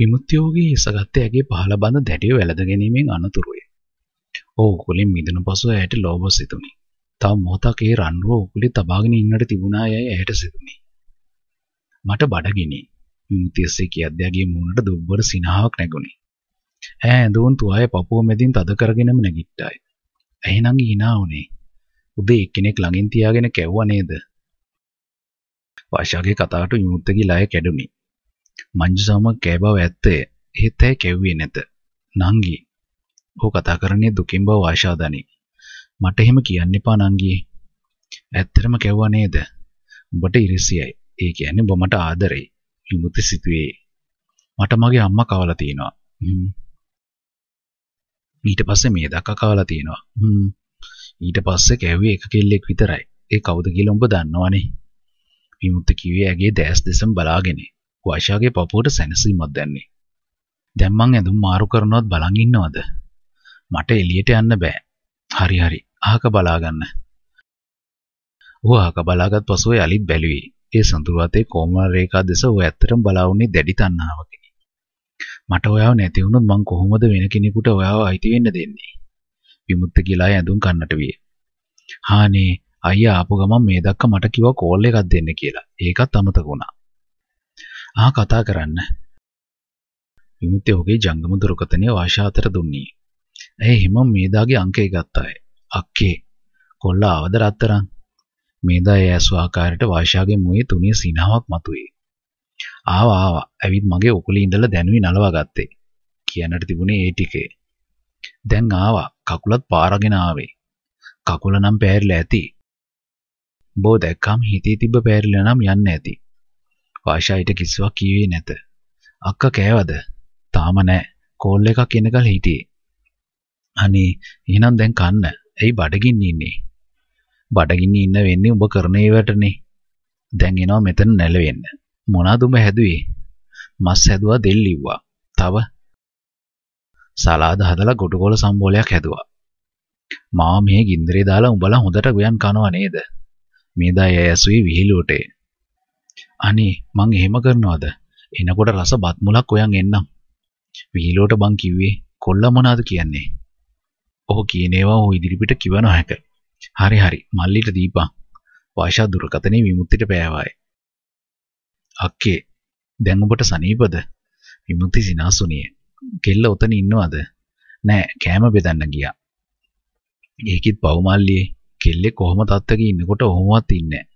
විමුක්තියෝගේ හිසගත්තේ ඇගේ පහළ බඳ දැඩිව වැළඳ ගැනීමෙන් අනතුරුය. ඔහු උකුලින් මිදුණු පසු ඇයට ලෝභ සිතුණි. තව මොහොතක් ඒ රන්රුව උකුලේ තබාගෙන ඉන්නට තිබුණා යයි ඇයට සිතුණි. මට බඩගිනි. විමුක්තියසේ කියද්දී ඇගේ මූණට දුබ්බර සිනහාවක් නැගුණි. ඈ ඇඳුම් තුවාය පපුව මැදින් තද කරගෙනම නැගිට්ටාය. එහෙනම් hina උනේ. උදේ එක්කෙනෙක් ළඟින් තියාගෙන කැවුවා නේද? වාෂාගේ කතාවට විමුක්තගේ ලය කැඩුණි. මංජු සමග කෑ බව ඇත්තේ. එහෙත් ඇය කැව්වේ නැත. නංගි. ඔහු කතා කරන්නේ දුකින් බව ආශාදනි. මට එහෙම කියන්න එපා නංගි. ඇත්තටම කැව්වා නේද? උඹට ඉරිසියයි. ඒ කියන්නේ උඹ මට ආදරෙයි. විමුති සිතුවේ. මට මගේ අම්මා කවලා තිනවා. ඊට පස්සේ මේ දක්වා කවලා තිනවා. ඊට පස්සේ කැව්වේ එක කෙල්ලෙක් විතරයි. ඒ කවුද කියලා උඹ දන්නවනේ. විමුක්ත කිව්වේ ඇගේ දැස් දෙසම බලාගෙන. වයිෂාගේ පපුවට සැනසීමක් දැන්නේ. දැන් මං ඇඳුම් මාරු කරනවත් බලන් ඉන්නවද? මට එළියට යන්න බෑ. හරි හරි. අහක බලා ගන්න. ඌ අහක බලාගත් පසු යලිත් බැලුවේ. ඒ සඳුරු අතේ කොමල රේඛා දෙස ඌ ඇත්තටම බලා වුණේ දැඩි තණ්හාවකින්. මට ඔයාව නැති වුණොත් මං කොහොමද වෙන කෙනෙකුට ඔයාව අයිති වෙන්න දෙන්නේ? විමුක්ත කියලා ඇඳුම් කන්නට විය. හානේ අයියා ආපු ගමන් මේ දක්වා මට කිව්වා කෝල් එකක් දෙන්න කියලා. ඒකත් අමතක වුණා. ආ කතා කරන්න. විමුක්තිය ඔහුගේ ජංගම දුරකථනය වාශාතර දුන්නේ. ඇය හිමම් මේදාගේ අංකය ගත්තාය. අක්කේ කොල්ලා ආවද රත්තරන්. මේදා ඒ ඇසු ආකාරයට වාශාගේ මුවේ තුනිය සිනාවක් මතුවේ. ආවා ආවා. ඇවිත් මගේ උකුලේ ඉඳලා දැනුයි නලවා ගත්තේ. කියන්නට තිබුණේ ඒ ටිකේ. දැන් ආවා. කකුලත් පාරගෙන ආවේ. කකුල නම් පෑරිලා ඇති. බෝ දැක්කම හිතේ තිබ්බ පෑරිලා නම් යන්න ඇති. ආශායිට කිසිවක් කීවේ නැත. අක්කා කෑවද? තාම නෑ. කෝල් එකක් එනකල් හිටියේ. අනේ එහෙනම් දැන් කන්න. ඇයි බඩගින්න ඉන්නේ? බඩගින්න ඉන්න වෙන්නේ ඔබ කරන ඒවටනේ. දැන් එනවා මෙතන නැලවෙන්න. මොනවාද උඹ හැදුවේ? මස් හැදුවා දෙල් ලිව්වා. තව සලාද හදලා ගොටුකොල සම්බෝලයක් හැදුවා. මාව මේ ගින්දරේ දාලා උඹලා හොඳට ගොයන් කනවා නේද? මේ දා ඇසුයි විහිළුවටේ. අනේ මං එහෙම කරනවද? එනකොට රස බත් මුලක් ඔයන් එන්නම්. විහිළුවට බං කිව්වේ කොල්ලා මොනාද කියන්නේ? ඔහු කියන ඒවා ඔහු ඉදිරිපිට කිව නොහැක. හරි හරි මල්ලිට දීපන්. වාෂා දුරකතනේ විමුක්තිට පෑවාය. අක්කේ දැන් ඔබට සනීපද? විමුක්ති සිනාසුනිය. කෙල්ල උතන ඉන්නවද? නෑ කෑම බෙදන්න ගියා. ඒකෙත් පව් මල්ලියේ කෙල්ලේ කොහොම තත්ත්වක ඉන්නකොට ඔහොමවත් ඉන්නේ නෑ.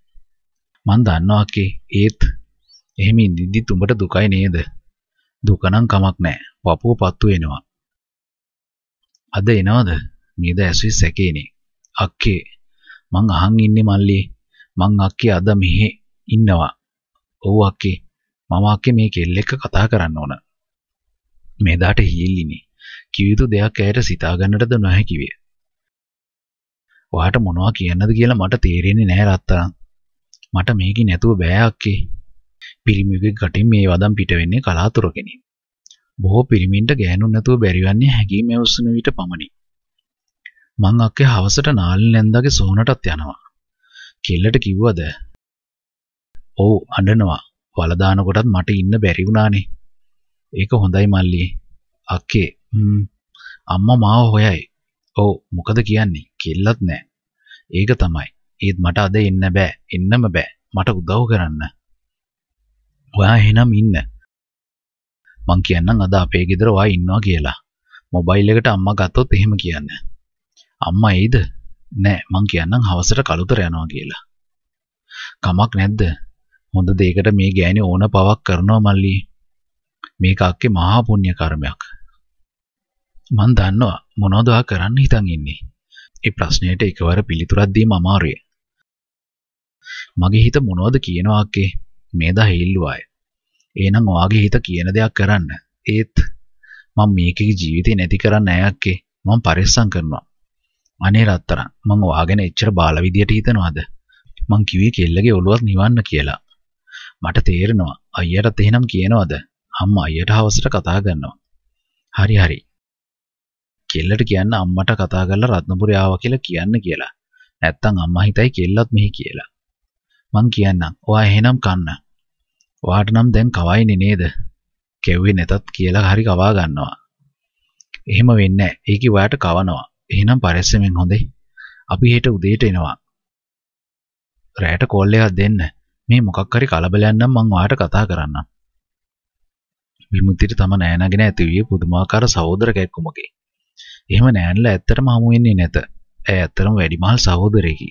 මං දන්නවා කේ ඒත් එහෙම ඉඳිද්දි උඹට දුකයි නේද? දුක නම් කමක් නැහැ. වපුව පත්තු වෙනවා. අද එනවද? මීද ඇසුයි සැකේනේ. අක්කේ මං අහන් ඉන්නේ මල්ලි. මං අක්කේ අද මෙහෙ ඉන්නවා. ඔව් අක්කේ. මම අක්කේ මේ කෙල්ල එක්ක කතා කරන්න ඕන. මෙදාට හීල්ලිනේ. කිව යුතු දෙයක් ඇයට සිතා ගන්නටද නොහැකි විය. ඔයාට මොනවා කියන්නද කියලා මට තේරෙන්නේ නැහැ රත්තරන්. මට මේකේ නැතුව බෑ අක්කේ. පිරිමියෙකුගේ ගටින් මේ වදන් පිට වෙන්නේ කලාතුරකිනි. බොහෝ පිරිමින්ට ගෑනුන් නැතුව බැරිවන්නේ හැඟීම් ඇවුස්සන විට පමණි. මං අක්කේ හවසට නාලි නැන්දාගේ සෝනටත් යනවා. කෙල්ලට කිව්වද? ඔව් අඬනවා. වල දාන කොටත් මට ඉන්න බැරි වුණානේ. ඒක හොඳයි මල්ලි. අක්කේ අම්මා මාව හොයයි. ඔව් මොකද කියන්නේ? කෙල්ලත් නැහැ. ඒක තමයි. ඒත් මට අද එන්න බෑ. එන්නම බෑ. මට උදව් කරන්න. ඔයා එහෙනම් ඉන්න. මං කියන්නම් අද අපේ ගෙදර ඔයා ඉන්නවා කියලා. මොබයිල් එකට අම්මා ගත්තොත් එහෙම කියන්න. අම්මා එයිද? නෑ මං කියන්නම් හවසට කළුතර යනවා කියලා. කමක් නැද්ද? හොඳ දෙයකට මේ ගෑණි ඕන පවක් කරනවා මල්ලි. මේක අක්කේ මහා පුණ්‍ය කර්මයක්. මන් දන්නවා මොනවද කරන්න හිතන් ඉන්නේ. ඒ ප්‍රශ්නයට එකවර පිළිතුරක් දීම අමාරුයි. මගේ හිත මොනවද කියනවා අක්කේ? මේදා හෙල්ලුවාය. එහෙනම් ඔයාගේ හිත කියන දෙයක් කරන්න. ඒත් මම මේකේ ජීවිතේ නැති කරන්න නෑ අක්කේ. මම පරිස්සම් කරනවා. අනේ රත්තරන් මං ඔයා ගැන එච්චර බාල විදියට හිතනවද? මං කිව්වේ කෙල්ලගේ ඔළුවත් නිවන්න කියලා. මට තේරෙනවා අයියටත් එහෙනම් කියනවද? අම්මා අයියට හවසට කතා කරනවා. හරි හරි. කෙල්ලට කියන්න අම්මට කතා කරලා රත්නපුරේ ආවා කියලා කියන්න කියලා. නැත්තම් අම්මා හිතයි කෙල්ලත් මෙහි කියලා. මං කියන්නම්. ඔයා එහෙනම් කන්න. ඔයාට නම් දැන් කවයිනේ නේද? කෙව්වේ නැතත් කියලා හරි කවා ගන්නවා. එහෙම වෙන්නේ නැහැ. ඒකි ඔයාට කවනවා. එහෙනම් පරිස්සමෙන් හොඳේ. අපි හෙට උදේට එනවා. රැයට කෝල් එකක් දෙන්න. මේ මොකක් හරි කලබලයක් නම් මං ඔයාට කතා කරන්නම්. විමුක්තියට තම නෑනගෙන ඇතිවිය පුදුමාකාර සහෝදර කැක්කුමකි. එහෙම නෑන්ලා ඇත්තටම හමු වෙන්නේ නැත. ඇය ඇත්තටම වැඩිමහල් සහෝදරයෙකි.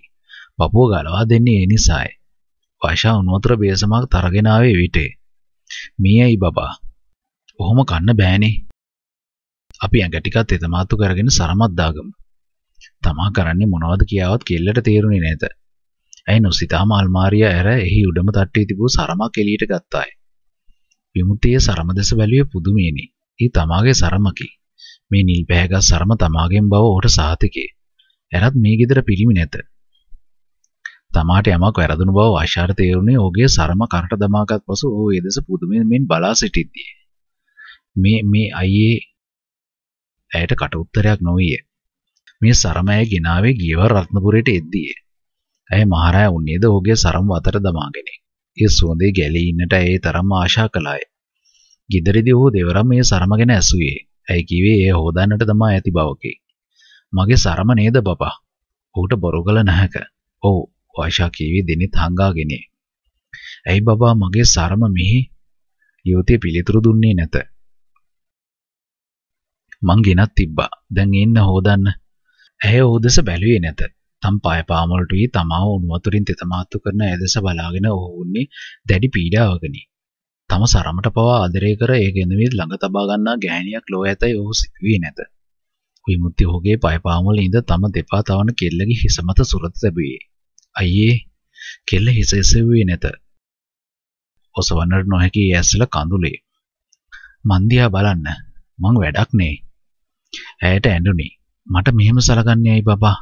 පපුව ගලවා දෙන්නේ ඒ නිසායි. වයිෂාව නුවතර බේසමක් තරගෙන ආවේ විටේ. "මීයයි බබා. ඔහොම කන්න බෑනේ. අපි ඇඟ ටිකත් එතමාතු කරගෙන සරමත් දාගමු. තමා කරන්නේ මොනවද කියාවත් කෙල්ලට තේරුණේ නැත. ඇයි නොසිතාම අල්මාරිය ඇර එහි උඩම තට්ටේ තිබූ සරමක් එළියට ගත්තාය. විමුතිය සරම දෙස බැලුවේ පුදුමේනි. ඒ තමාගේ සරමකි. මේ නිල් පැහැගත් සරම තමාගෙන් බව ඔහුට සාතිකේ. එරත් මේ ගෙදර පිරිමි නැත. තමාට යමක් වැරදුණු බව වෛශාර තේරුණේ ඔහුගේ සරම කරට දමාගත් පසු ඔහු ඒ දෙස පුදුමයෙන් මෙන් බලා සිටිද්දී. මේ මේ අයියේ ඇයට කට උත්තරයක් නොවිය. මේ සරම ඇය ගෙනාවේ ගියවර රත්නපුරයට එද්දී. ඇය මහරෑ වුණේද ඔහුගේ සරම අතර දමාගෙන. ඒ සුවඳේ ගැලී ඉන්නට ඇය තරම් ආශා කළාය. ගිදරදී ඔහු දෙවරම මේ සරම ගැන ඇසුවේ. ඇයි කිව්වේ ඒ හොදන්නට තමා ඇති බවකි. මගේ සරම නේද බබා? ඔහුට බොරු කළ නැහැක. ඔව් වයිෂා කීවි දෙනෙත් හංගාගෙන. "ඇයි බබා මගේ සරම මෙහි?" යුවතිය පිළිතුරු දුන්නේ නැත. මං ගෙනත් තිබ්බා. දැන් එන්න හොදන්න. ඇය ඕදස බැලුවේ නැත. තම් පාය පාමුලට වී තමාව උණු වතුරින් තෙතමාත්තු කරන ඇදස බලාගෙන ඔහු උන්නේ දැඩි පීඩාවකනි. තම සරමට පවා ආදරය කර ඒ ගෙනවිත් ළඟ තබා ගන්නා ගෑණියක් ලෝ ඇතයි ඔහු සිතුවේ නැත. විමුක්ති ඔහුගේ පාය පාමුල ඉඳ තම දෙපා තවන කෙල්ලගේ හිස මත සුරත තිබුවේ. අයියේ කෙල්ල හිස එසෙව්වේ නැත. ඔසවන්නට නොහැකි ඇස්වල කඳුලේ. මන් දිහා බලන්න. මං වැඩක් නේ. ඇයට ඇඬුනි. මට මෙහෙම සලකන්නේ ඇයි බබා?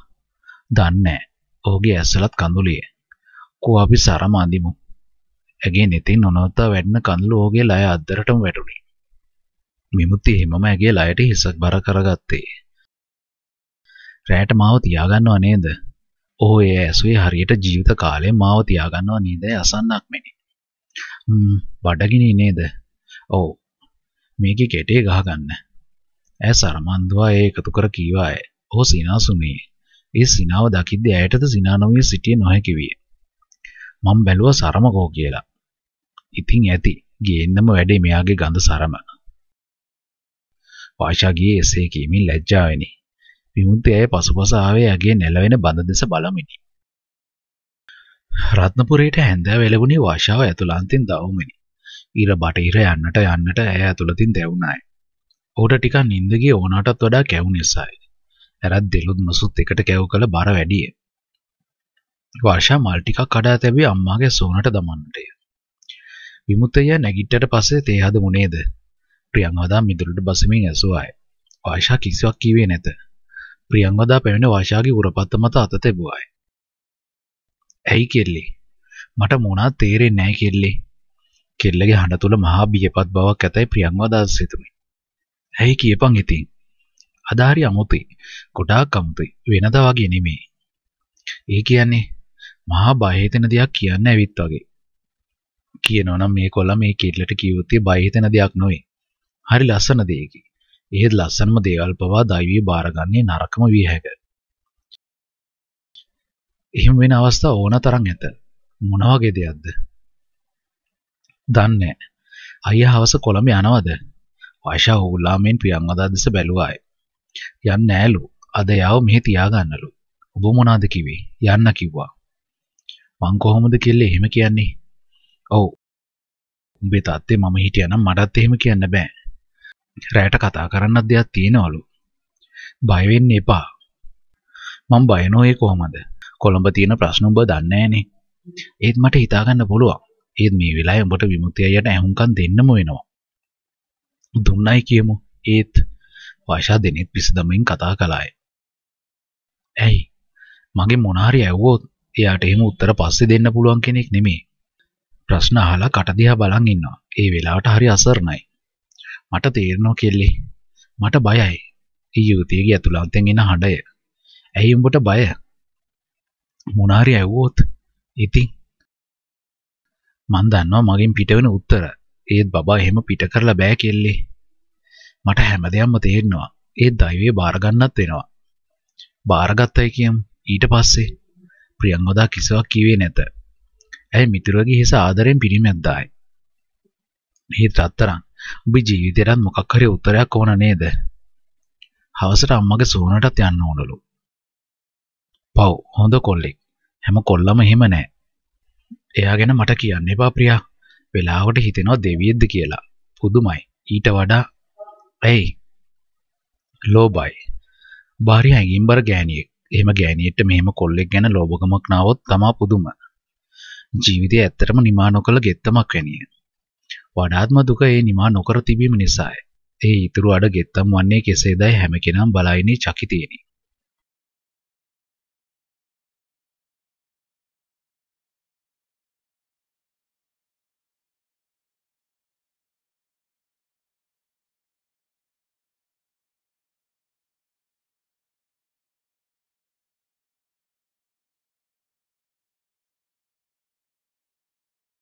දන්නේ ඕගේ ඇස්වලත් කඳුලිය. කෝ අපි සරම අඳිමු. ඇගේ නෙතින් නොනවතා වැඩන කඳුළු ඕගේ ලය අද්දරටම වැටුනි. මිමුති හිමම ඇගේ ලයට හිසක් බර කරගත්තේ. රැයට මාව තියාගන්නව නේද? ඔහු ඒ ඇසුවේ හරියට ජීවිත කාලේ මාව තියාගන්නවා නේද අසන්නක් මෙනි. හ්ම් බඩගිනි නේද? ඔව්. මේකේ කෙටේ ගහගන්න. ඇය සරමන්දුවා ඒ එකතු කර කීවාය. ඔහු සිනාසුනේ. ඒ සිනාව දකිද්ද ඇයටද සිනානොවිය සිටිය නොහැකි විය. මම බැලුවා සරමකෝ කියලා. ඉතින් ඇති. ගේන්නම වැඩේ මෙයාගේ ගඳ සරම. වාෂා ගියේ එසේ කීමින් ලැජ්ජාවෙනි. විමුක්ති ඇය පසුපස ආවේ ඇගේ නැලවෙන බඳ දෙස බලමිනි. රත්නපුරයට හැන්දෑ වෙලවුණේ වාශාව ඇතුළන්තින් දවුමිනි. ඊර බටහිර යන්නට යන්නට ඇය ඇතුළතින් දැවුණාය. ඔහුට ටිකක් නිින්ද ගිය ඕනටත් වඩා කැවුන නිසායි. ඇරත් දෙලුත් මසුත් එකට කැව් කළ බර වැඩිය. වාර්ෂා මල් ටිකක් කඩා තැබී අම්මාගේ සෝනට දමන්නටය. විමුක්තය නැගිට්ටට පස්සේ තේ හද මුනේද. ප්‍රියංවදා මිදුලට බසමින් ඇසුවාය. ආයිෂා කිසිවක් කිව්වේ නැත. ප්‍රියන්වදා පැමිණ වාශාගේ උරපත්ත මත අත තැබුවාය. ඇයි කෙල්ලි? මට මොනා තේරෙන්නේ නැහැ කෙල්ලි. කෙල්ලගේ හඬ තුල මහා බියපත් බවක් ඇතයි ප්‍රියන්වදා සිතුමි. ඇයි කියපන් ඉතින්? අද හරි අමුතුයි. ගොඩාක් අමුතුයි. වෙනදා වගේ නෙමෙයි. ඒ කියන්නේ මහා බය හිතෙන දෙයක් කියන්න ඇවිත් වගේ. කියනවනම් මේ කොල්ලා මේ කෙල්ලට කිව්වොත් බය හිතෙන දෙයක් නෙවෙයි. හරි ලස්සන දෙයකි. එහෙත් ලස්සනම දේවල් පවා දෛවී බාරගන්නේ නරකම විය හැක. එහෙම වෙන අවස්ථා ඕන තරම් ඇත. මොන වගේ දෙයක්ද? දන්නේ නැහැ. අයියා හවස කොළඹ යනවද? වයිෂා ඕගුලාමෙන් ප්‍රියංවදා දෙස බැලුවාය. යන්නේ නැලු. අද යව මෙහි තියාගන්නලු. ඔබ මොනවාද කිව්වේ? යන්න කිව්වා. මං කොහොමද කියලා එහෙම කියන්නේ? ඔව්. උඹේ තාත්තේ මම හිටියනම් මටත් එහෙම කියන්න බෑ. රැයට කතා කරන්නත් දෙයක් තියෙනවලු. බය වෙන්න එපා. මම බය නොවේ කොහමද? කොළඹ තියෙන ප්‍රශ්න උඹ දන්නේ නැහනේ. ඒත් මට හිතාගන්න පුළුවන්. ඒත් මේ වෙලාවේ උඹට විමුක්ති අයියට ඇහුම්කන් දෙන්නම වෙනවා. දුන්නයි කියමු. ඒත් වාෂා දෙනෙත් 29න් කතා කළාය. ඇයි? මගේ මොනාරි ඇව්වොත් එයාට එහෙම උත්තර පස්සේ දෙන්න පුළුවන් කෙනෙක් නෙමෙයි. ප්‍රශ්න අහලා කට දිහා බලන් ඉන්නවා. ඒ වෙලාවට හරි අසරණයි. මට තේරෙනවා කෙල්ලේ. මට බයයි. ඒ යුවතියගේ ඇතුළන්තෙන් එන හඬය. ඇයි උඹට බය? මොනාරි ඇව්වොත් ඉතින් මන් දන්නවා මගෙන් පිටවෙන උත්තර. ඒත් බබා එහෙම පිට කරලා බෑ කෙල්ලේ. මට හැමදේම තේරෙනවා. ඒත් දෛවයේ බාර ගන්නත් වෙනවා. බාරගත්තයි කියමු. ඊට පස්සේ ප්‍රියංගෝදා කිසිවක් කිව්වේ නැත. ඇයි මිතුරගේ හිස ආදරෙන් පිරිමැද්දායි. මේ රත්තරන් උඹේ ජීවිතේටත් මොකක් හරි උත්තරයක් ඕන නේද? හවසට අම්මගේ සෝනටත් යන්න ඕනලු. පව් හොඳ කොල්ලෙක්. හැම කොල්ලම එහෙම නෑ. එයා ගැන මට කියන්න එපා ප්‍රියා. වෙලාවට හිතෙනවා දෙවියෙක්ද කියලා. පුදුමයි. ඊට වඩා ඇයි? ලෝබයි. බාරි ඇඟින්බර ගෑණියෙක්. එහෙම ගෑණියෙක්ට මෙහෙම කොල්ලෙක් ගැන ලෝභකමක් නාවොත් තමා පුදුම. ජීවිතය ඇත්තටම නිමා නොකළ ගෙත්තමක් වැනිය. වඩාත්ම දුක ඒ නිමා නොකර තිබීම නිසාය. ඒ ඉතුරු අඩ ගෙත්තම් වන්නේ කෙසේදයි හැම කෙනම් බලයිනේ චකිතේනි.